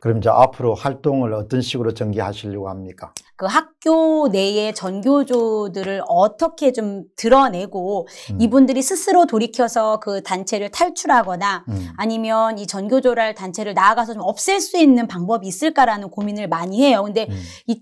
그럼 이제 앞으로 활동을 어떤 식으로 전개하시려고 합니까? 그 학교 내에 전교조들을 어떻게 좀 드러내고 음. 이분들이 스스로 돌이켜서 그 단체를 탈출하거나 음. 아니면 이 전교조랄 단체를 나아가서 좀 없앨 수 있는 방법이 있을까라는 고민을 많이 해요. 근데 음.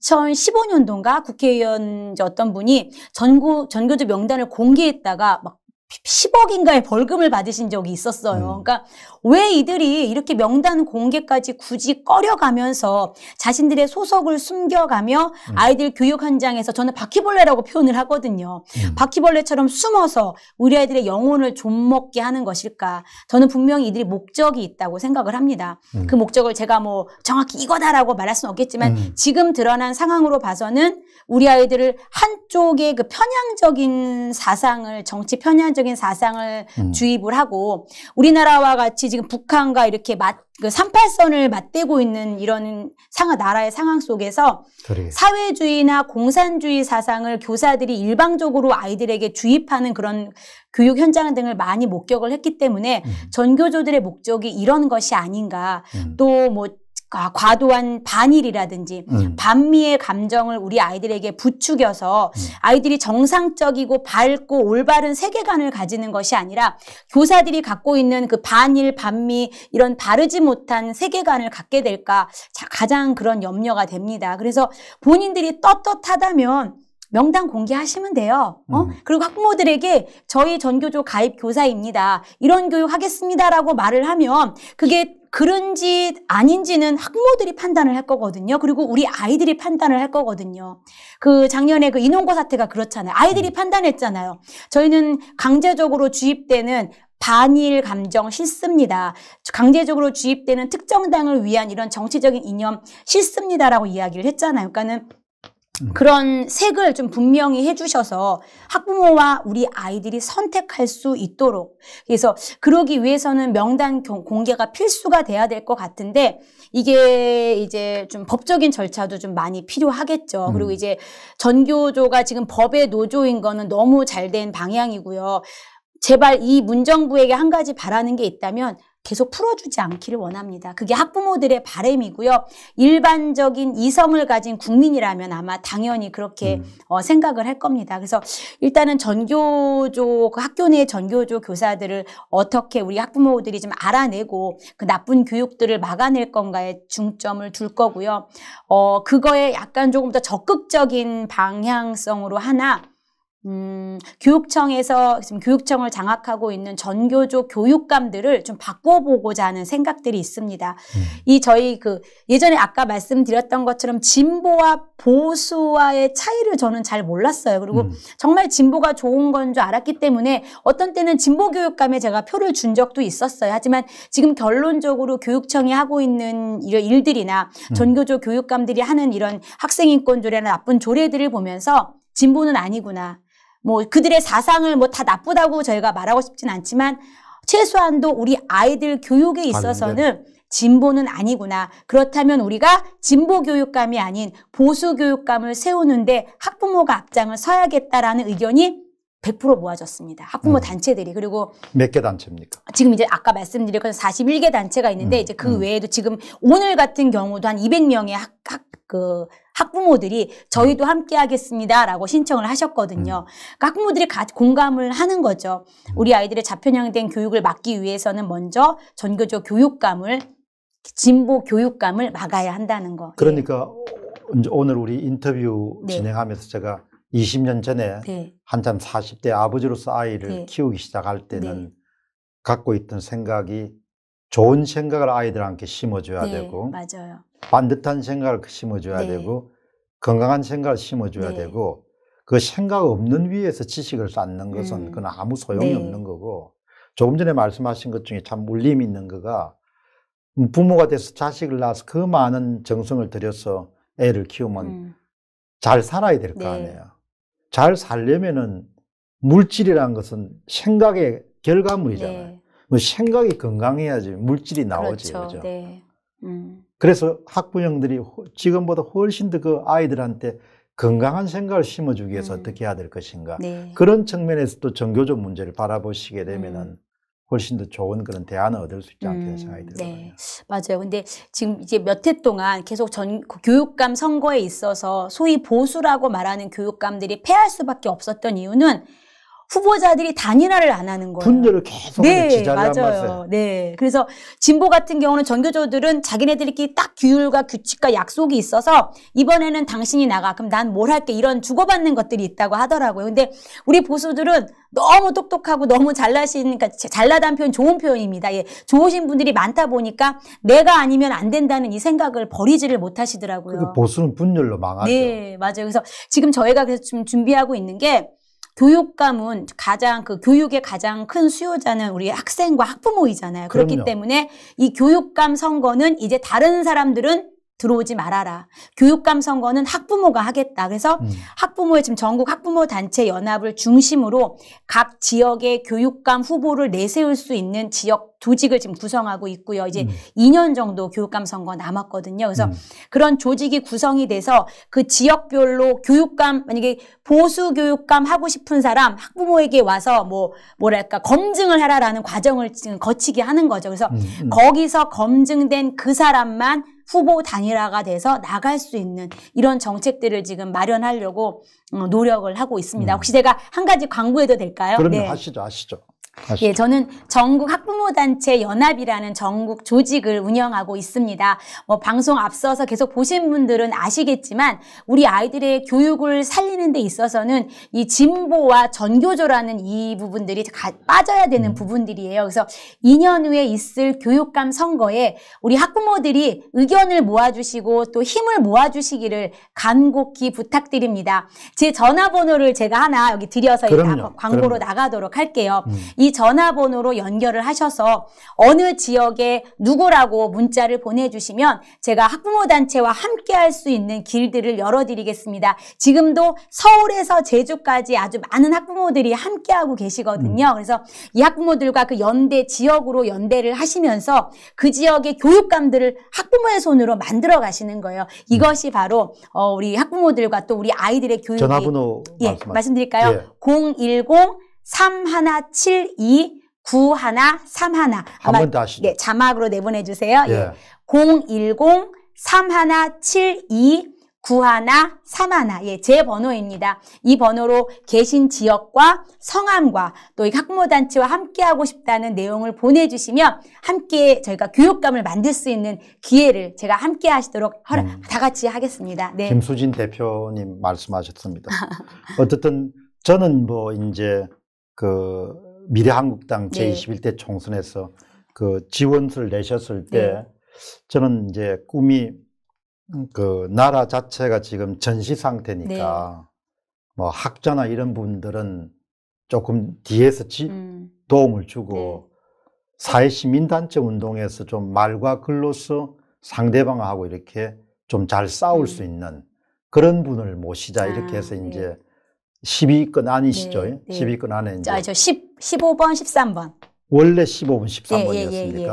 2015년도인가 국회의원 어떤 분이 전교 전교조 명단을 공개했다가 막 10억인가의 벌금을 받으신 적이 있었어요. 음. 그러니까 왜 이들이 이렇게 명단 공개까지 굳이 꺼려가면서 자신들의 소속을 숨겨가며 음. 아이들 교육 현장에서 저는 바퀴벌레라고 표현을 하거든요. 음. 바퀴벌레처럼 숨어서 우리 아이들의 영혼을 좀먹게 하는 것일까? 저는 분명히 이들이 목적이 있다고 생각을 합니다. 음. 그 목적을 제가 뭐 정확히 이거다라고 말할 수는 없겠지만 음. 지금 드러난 상황으로 봐서는 우리 아이들을 한쪽의 그 편향적인 사상을 정치 편향적 전통적인 사상을 음. 주입을 하고 우리나라와 같이 지금 북한과 이렇게 맞, 그 38선을 맞대고 있는 이런 상하 나라의 상황 속에서 그래 사회주의나 공산주의 사상을 교사들이 일방적으로 아이들에게 주입하는 그런 교육 현장 등을 많이 목격을 했기 때문에 음. 전교조들의 목적이 이런 것이 아닌가 음. 또뭐 아, 과도한 반일이라든지 음. 반미의 감정을 우리 아이들에게 부추겨서 음. 아이들이 정상적이고 밝고 올바른 세계관을 가지는 것이 아니라 교사들이 갖고 있는 그 반일 반미 이런 바르지 못한 세계관을 갖게 될까 가장 그런 염려가 됩니다. 그래서 본인들이 떳떳하다면 명단 공개하시면 돼요. 어? 음. 그리고 학부모들에게 저희 전교조 가입 교사입니다. 이런 교육 하겠습니다라고 말을 하면 그게 그런지 아닌지는 학부모들이 판단을 할 거거든요. 그리고 우리 아이들이 판단을 할 거거든요. 그 작년에 그 인원고 사태가 그렇잖아요. 아이들이 음. 판단했잖아요. 저희는 강제적으로 주입되는 반일 감정 싫습니다. 강제적으로 주입되는 특정 당을 위한 이런 정치적인 이념 싫습니다라고 이야기를 했잖아요. 그러니까는 그런 색을 좀 분명히 해주셔서 학부모와 우리 아이들이 선택할 수 있도록 그래서 그러기 위해서는 명단 공개가 필수가 돼야 될 것 같은데 이게 이제 좀 법적인 절차도 좀 많이 필요하겠죠. 음. 그리고 이제 전교조가 지금 법의 노조인 거는 너무 잘 된 방향이고요. 제발 이 문정부에게 한 가지 바라는 게 있다면 계속 풀어주지 않기를 원합니다. 그게 학부모들의 바램이고요. 일반적인 이성을 가진 국민이라면 아마 당연히 그렇게 음. 어, 생각을 할 겁니다. 그래서 일단은 전교조 그 학교 내 전교조 교사들을 어떻게 우리 학부모들이 좀 알아내고 그 나쁜 교육들을 막아낼 건가에 중점을 둘 거고요. 어 그거에 약간 조금 더 적극적인 방향성으로 하나 음, 교육청에서 지금 교육청을 장악하고 있는 전교조 교육감들을 좀 바꿔보고자 하는 생각들이 있습니다. 음. 이 저희 그 예전에 아까 말씀드렸던 것처럼 진보와 보수와의 차이를 저는 잘 몰랐어요. 그리고 음. 정말 진보가 좋은 건 줄 알았기 때문에 어떤 때는 진보 교육감에 제가 표를 준 적도 있었어요. 하지만 지금 결론적으로 교육청이 하고 있는 이런 일들이나 음. 전교조 교육감들이 하는 이런 학생인권 조례나 나쁜 조례들을 보면서 진보는 아니구나. 뭐 그들의 사상을 뭐 다 나쁘다고 저희가 말하고 싶진 않지만 최소한도 우리 아이들 교육에 있어서는 진보는 아니구나. 그렇다면 우리가 진보 교육감이 아닌 보수 교육감을 세우는데 학부모가 앞장을 서야겠다라는 의견이 100% 모아졌습니다. 학부모 음. 단체들이 그리고 몇 개 단체입니까? 지금 이제 아까 말씀드렸던 41개 단체가 있는데 음. 이제 그 음. 외에도 지금 오늘 같은 경우도 한 200명의 학, 학, 그 학부모들이 저희도 음. 함께 하겠습니다라고 신청을 하셨거든요. 음. 그러니까 학부모들이 공감을 하는 거죠. 음. 우리 아이들의 자편향된 교육을 막기 위해서는 먼저 전교조 교육감을 진보 교육감을 막아야 한다는 거. 그러니까 예. 오늘 우리 인터뷰 네. 진행하면서 제가 20년 전에 네. 한참 40대 아버지로서 아이를 네. 키우기 시작할 때는 네. 갖고 있던 생각이 좋은 생각을 아이들한테 심어줘야 네, 되고 맞아요. 반듯한 생각을 심어줘야 네. 되고 건강한 생각을 심어줘야 네. 되고 그 생각 없는 위에서 지식을 쌓는 것은 음. 그건 아무 소용이 네. 없는 거고 조금 전에 말씀하신 것 중에 참 울림 있는 거가 음, 부모가 돼서 자식을 낳아서 그 많은 정성을 들여서 애를 키우면 음. 잘 살아야 될거 네. 아니에요. 잘 살려면은 물질이라는 것은 생각의 결과물이잖아요. 네. 뭐 생각이 건강해야지 물질이 나오지 그렇죠. 그죠. 네. 음. 그래서 학부형들이 지금보다 훨씬 더 그 아이들한테 건강한 생각을 심어주기 위해서 음. 어떻게 해야 될 것인가 네. 그런 측면에서도 정교적 문제를 바라보시게 되면은 음. 훨씬 더 좋은 그런 대안을 얻을 수 있지 않겠나 음. 생각이 들거요 네. 맞아요. 근데 지금 이제 몇 해 동안 계속 전 그 교육감 선거에 있어서 소위 보수라고 말하는 교육감들이 패할 수밖에 없었던 이유는 후보자들이 단일화를 안 하는 거예요. 분열을 계속 네, 지자를 맞아요. 네. 그래서 진보 같은 경우는 전교조들은 자기네들끼리 딱 규율과 규칙과 약속이 있어서 이번에는 당신이 나가 그럼 난 뭘 할게 이런 주고받는 것들이 있다고 하더라고요. 근데 우리 보수들은 너무 똑똑하고 너무 잘나신 그러니까 잘나단 표현 좋은 표현입니다. 예. 좋으신 분들이 많다 보니까 내가 아니면 안 된다는 이 생각을 버리지를 못하시더라고요. 그러니까 보수는 분열로 망하죠. 네, 맞아요. 그래서 지금 저희가 그래서 지금 준비하고 있는 게 교육감은 가장 그 교육의 가장 큰 수요자는 우리 학생과 학부모이잖아요. 그렇기 그럼요. 때문에 이 교육감 선거는 이제 다른 사람들은 들어오지 말아라. 교육감 선거는 학부모가 하겠다. 그래서 음. 학부모의 지금 전국 학부모 단체 연합을 중심으로 각 지역의 교육감 후보를 내세울 수 있는 지역 조직을 지금 구성하고 있고요. 이제 음. 2년 정도 교육감 선거 남았거든요. 그래서 음. 그런 조직이 구성이 돼서 그 지역별로 교육감 만약에 보수 교육감 하고 싶은 사람 학부모에게 와서 뭐 뭐랄까 검증을 하라라는 과정을 지금 거치게 하는 거죠. 그래서 음. 음. 거기서 검증된 그 사람만 후보 단일화가 돼서 나갈 수 있는 이런 정책들을 지금 마련하려고 어, 노력을 하고 있습니다. 음. 혹시 제가 한 가지 광고해도 될까요? 그럼 네. 하시죠. 하시죠. 예, 저는 전국 학부모 단체 연합이라는 전국 조직을 운영하고 있습니다. 뭐 방송 앞서서 계속 보신 분들은 아시겠지만 우리 아이들의 교육을 살리는 데 있어서는 이 진보와 전교조라는 이 부분들이 가, 빠져야 되는 음. 부분들이에요. 그래서 2년 후에 있을 교육감 선거에 우리 학부모들이 의견을 모아주시고 또 힘을 모아주시기를 간곡히 부탁드립니다. 제 전화번호를 제가 하나 여기 드려서 그럼요, 광고로 그럼요. 나가도록 할게요. 음. 이 전화번호로 연결을 하셔서 어느 지역에 누구라고 문자를 보내주시면 제가 학부모단체와 함께 할 수 있는 길들을 열어드리겠습니다. 지금도 서울에서 제주까지 아주 많은 학부모들이 함께하고 계시거든요. 음. 그래서 이 학부모들과 그 연대 지역으로 연대를 하시면서 그 지역의 교육감들을 학부모의 손으로 만들어 가시는 거예요. 음. 이것이 바로 어, 우리 학부모들과 또 우리 아이들의 교육이 전화번호 예, 말씀 말씀드릴까요? 예. 010 3 하나 7 2 9 하나 3 하나 한번더시죠 자막으로 내보내 주세요. 예. 010 3 1 7 2 9 1 3 1 예, 제 번호입니다. 이 번호로 계신 지역과 성함과 또이 학부모 단체와 함께 하고 싶다는 내용을 보내 주시면 함께 저희가 교육감을 만들 수 있는 기회를 제가 함께 하시도록 허락, 음. 다 같이 하겠습니다. 네. 김수진 대표님 말씀하셨습니다. 어쨌든 저는 뭐 이제 그 미래한국당 제21대 총선에서 그 지원서를 내셨을 때 네. 저는 이제 꿈이 그 나라 자체가 지금 전시 상태니까 네. 뭐 학자나 이런 분들은 조금 뒤에서 지, 음. 도움을 주고 사회 시민단체 운동에서 좀 말과 글로서 상대방하고 이렇게 좀 잘 싸울 음. 수 있는 그런 분을 모시자 이렇게 해서 아, 이제 네. 12건 아니시죠 네, 네. 12건 안에 이제. 아, 저 10, 15번, 13번. 원래 15번, 13번이었습니까? 예, 예, 예. 예.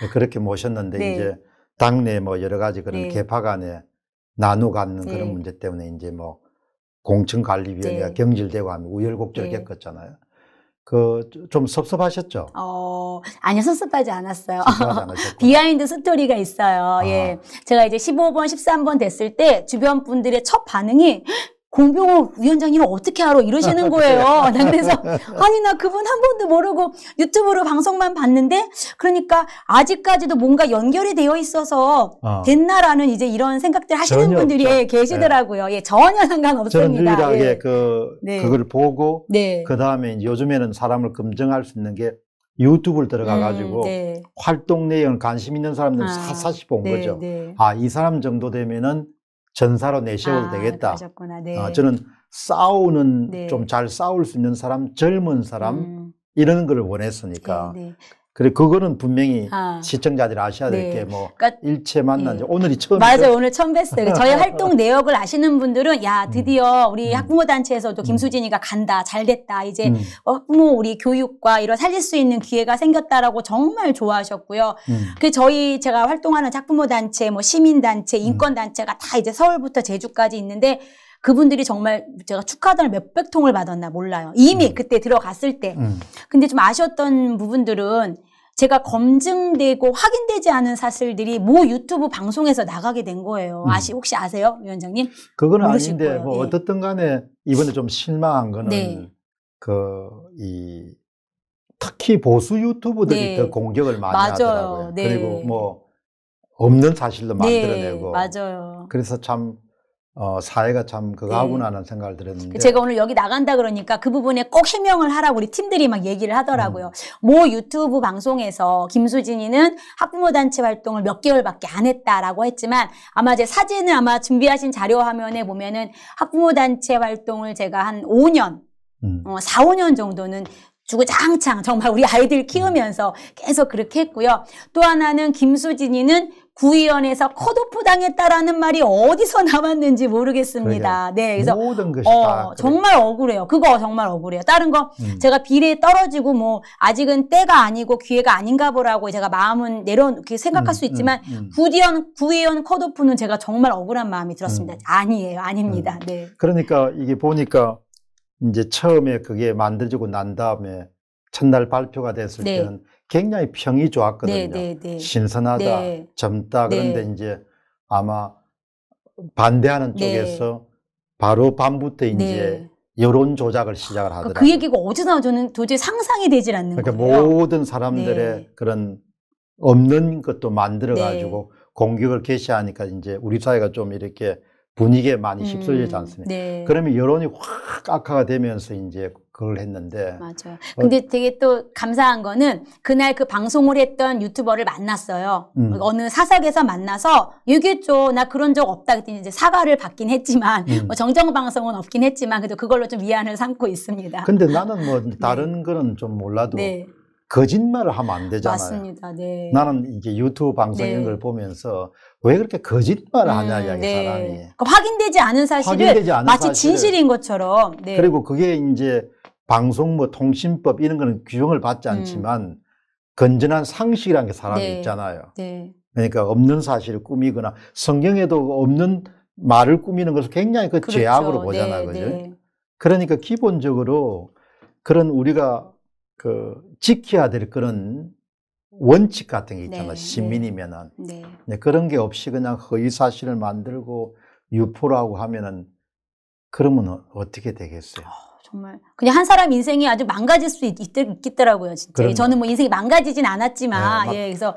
네. 그렇게 모셨는데 네. 이제 당내 뭐 여러 가지 그런 네. 개파 간에 나누 갖는 그런 문제 때문에 이제 뭐공청관리위원회가 경질되고 하면 우열곡절겪었잖아요그 좀 섭섭하셨죠? 어, 아니요, 섭섭하지 않았어요. 비하인드 스토리가 있어요. 예. 아. 예. 제가 이제 15번, 13번 됐을 때 주변 분들의 첫 반응이 공병호 위원장님은 어떻게 알아? 이러시는 거예요. 네. 그래서 아니 나 그분 한 번도 모르고 유튜브로 방송만 봤는데 그러니까 아직까지도 뭔가 연결이 되어 있어서 어. 됐나라는 이제 이런 생각들 하시는 분들이 없 예, 계시더라고요. 네. 예, 전혀 상관없습니다. 저는 유일하게 예. 그 네. 그걸 보고 네. 그 다음에 요즘에는 사람을 검증할 수 있는 게 유튜브를 들어가 가지고 음, 네. 활동 내용 을 관심 있는 사람들 아, 사사시 본 네, 거죠. 아이 사람 정도 되면은 전사로 내세워도 아, 되겠다. 네. 어, 저는 싸우는 네. 좀잘 싸울 수 있는 사람, 젊은 사람 음. 이런 걸 원했으니까. 네, 네. 그래 그거는 분명히 아. 시청자들이 아셔야 될 게뭐 네. 뭐 그러니까, 일체 만난 지 오늘이 처음 맞아요 오늘 처음 뵀어요 저희 활동 내역을 아시는 분들은 야 음. 드디어 우리 음. 학부모 단체에서도 음. 김수진이가 간다 잘됐다 이제 음. 학부모 어, 우리 교육과 이런 살릴 수 있는 기회가 생겼다라고 정말 좋아하셨고요 음. 그 저희 제가 활동하는 학부모 단체 뭐 시민 단체 음. 인권 단체가 다 이제 서울부터 제주까지 있는데 그분들이 정말 제가 축하단을 몇백 통을 받았나 몰라요. 이미 음. 그때 들어갔을 때. 음. 근데 좀 아쉬웠던 부분들은 제가 검증되고 확인되지 않은 사실들이 모 유튜브 방송에서 나가게 된 거예요. 음. 아시 혹시 아세요, 위원장님? 그거는 아닌데 거예요. 뭐 네. 어떻든 간에 이번에 좀 실망한 거는 네. 그이 특히 보수 유튜브들이 네. 더 공격을 많이 맞아요. 하더라고요. 그리고 네. 뭐 없는 사실로 네. 만들어내고 맞아요. 그래서 참 어, 사회가 참 그거하구나 네. 하는 예. 생각을 들었는데 제가 오늘 여기 나간다 그러니까 그 부분에 꼭 해명을 하라고 우리 팀들이 막 얘기를 하더라고요. 음. 모 유튜브 방송에서 김수진이는 학부모 단체 활동을 몇 개월밖에 안 했다라고 했지만 아마 제 사진을 아마 준비하신 자료 화면에 보면은 학부모 단체 활동을 제가 한 5년 음. 어, 4, 5년 정도는 주구장창 정말 우리 아이들 음. 키우면서 계속 그렇게 했고요. 또 하나는 김수진이는 구의원에서 컷오프 당했다라는 말이 어디서 나왔는지 모르겠습니다. 그러니 네, 그래서 모든 것이 어, 다 정말 억울해요. 그거 정말 억울해요. 다른 거 음. 제가 비례에 떨어지고 뭐 아직은 때가 아니고 기회가 아닌가 보라고 제가 마음은 내려 이렇게 생각할 음, 수 음, 있지만 음, 구의원 구의원 컷오프는 제가 정말 억울한 마음이 들었습니다. 음. 아니에요, 아닙니다. 음. 네. 그러니까 이게 보니까 이제 처음에 그게 만들어지고 난 다음에 첫날 발표가 됐을 네. 때는 굉장히 평이 좋았거든요. 네, 네, 네. 신선하다, 네. 젊다 네. 그런데 이제 아마 반대하는 쪽에서 바로 밤부터 이제 여론 조작을 시작을 그러니까 그 하더라고요. 그 얘기가 어디서 나와 저는 도저히 상상이 되질 않는 그러니까 거예요. 모든 사람들의 그런 없는 것도 만들어 가지고 공격을 개시하니까 이제 우리 사회가 좀 이렇게 분위기에 많이 음. 휩쓸리지 않습니까? 음, 네. 그러면 여론이 확 악화가 되면서 이제 그걸 했는데. 맞아요. 어. 근데 되게 또 감사한 거는 그날 그 방송을 했던 유튜버를 만났어요. 음. 어느 사석에서 만나서 얘기했죠. 나 그런 적 없다. 그랬더니 이제 사과를 받긴 했지만 음. 뭐 정정 방송은 없긴 했지만 그래도 그걸로 좀 위안을 삼고 있습니다. 근데 나는 뭐 네. 다른 네. 거는 좀 몰라도 네. 거짓말을 하면 안 되잖아요. 맞습니다. 네. 나는 이게 유튜브 방송 네. 걸 보면서 왜 그렇게 거짓말을 음, 하냐, 이 네. 사람이. 그러 그러니까 확인되지 않은 사실을 확인되지 않은 마치 사실을. 진실인 것처럼. 네. 그리고 그게 이제 방송 뭐 통신법 이런 거는 규정을 받지 음. 않지만 음. 건전한 상식이라는 게 사람이 네. 있잖아요. 네. 그러니까 없는 사실을 꾸미거나 성경에도 없는 말을 꾸미는 것을 굉장히 그 그렇죠. 죄악으로 네, 보잖아요. 네. 그죠? 그러니까 기본적으로 그런 우리가 그 지켜야 될 그런 원칙 같은 게 있잖아요. 네, 네. 시민이면은. 그런 게 없이 그냥 허위 사실을 만들고 유포라고 하면은 그러면 어, 어떻게 되겠어요? 아, 정말 그냥 한 사람 인생이 아주 망가질 수 있, 있, 있겠더라고요, 진짜. 그럼요. 저는 뭐 인생이 망가지진 않았지만 네, 예, 그래서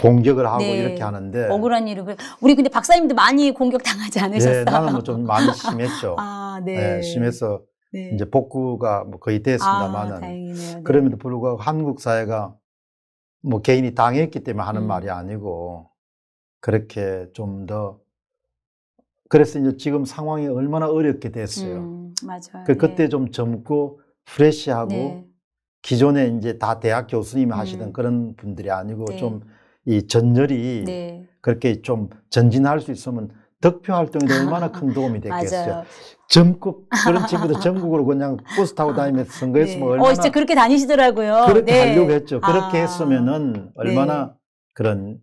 공격을 하고 네, 이렇게 하는데 억울한 일을 우리 근데 박사님도 많이 공격 당하지 네, 않으셨어요? 네, 나는 뭐 좀 많이 심했죠. 아, 네. 네 심해서 네. 이제 복구가 뭐 거의 됐습니다만은 아, 네. 그럼에도 불구하고 한국 사회가 뭐 개인이 당했기 때문에 하는 음. 말이 아니고 그렇게 좀더 그래서 이제 지금 상황이 얼마나 어렵게 됐어요. 음, 맞아요. 그, 그때 네. 좀 젊고 프레시하고 네. 기존에 이제 다 대학 교수님이 음. 하시던 그런 분들이 아니고 네. 좀이 전열이 네. 그렇게 좀 전진할 수 있으면 득표 활동에도 얼마나 큰 도움이 됐겠어요. 전국 그런 친구들 전국으로 그냥 버스 타고 다니면서 아, 선거했으면 네. 어, 얼마나 어 진짜 그렇게 다니시더라고요. 그렇게 네. 하려고 했죠. 그렇게 아. 했으면은 네. 얼마나 그런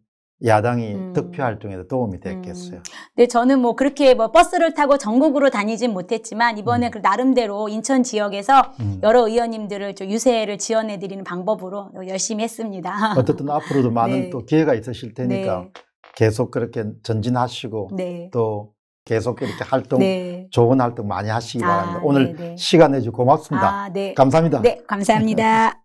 야당이 음. 득표 활동에도 도움이 됐겠어요. 음. 네, 저는 뭐 그렇게 뭐 버스를 타고 전국으로 다니진 못했지만 이번에 음. 그 나름대로 인천 지역에서 음. 여러 의원님들을 좀 유세를 지원해 드리는 방법으로 열심히 했습니다. 어쨌든 앞으로도 많은 네. 또 기회가 있으실 테니까 네. 계속 그렇게 전진하시고 네. 또 계속 이렇게 활동 네. 좋은 활동 많이 하시기 아, 바랍니다. 오늘 네, 네. 시간 내주고 고맙습니다. 아, 감사합니다. 네, 감사합니다.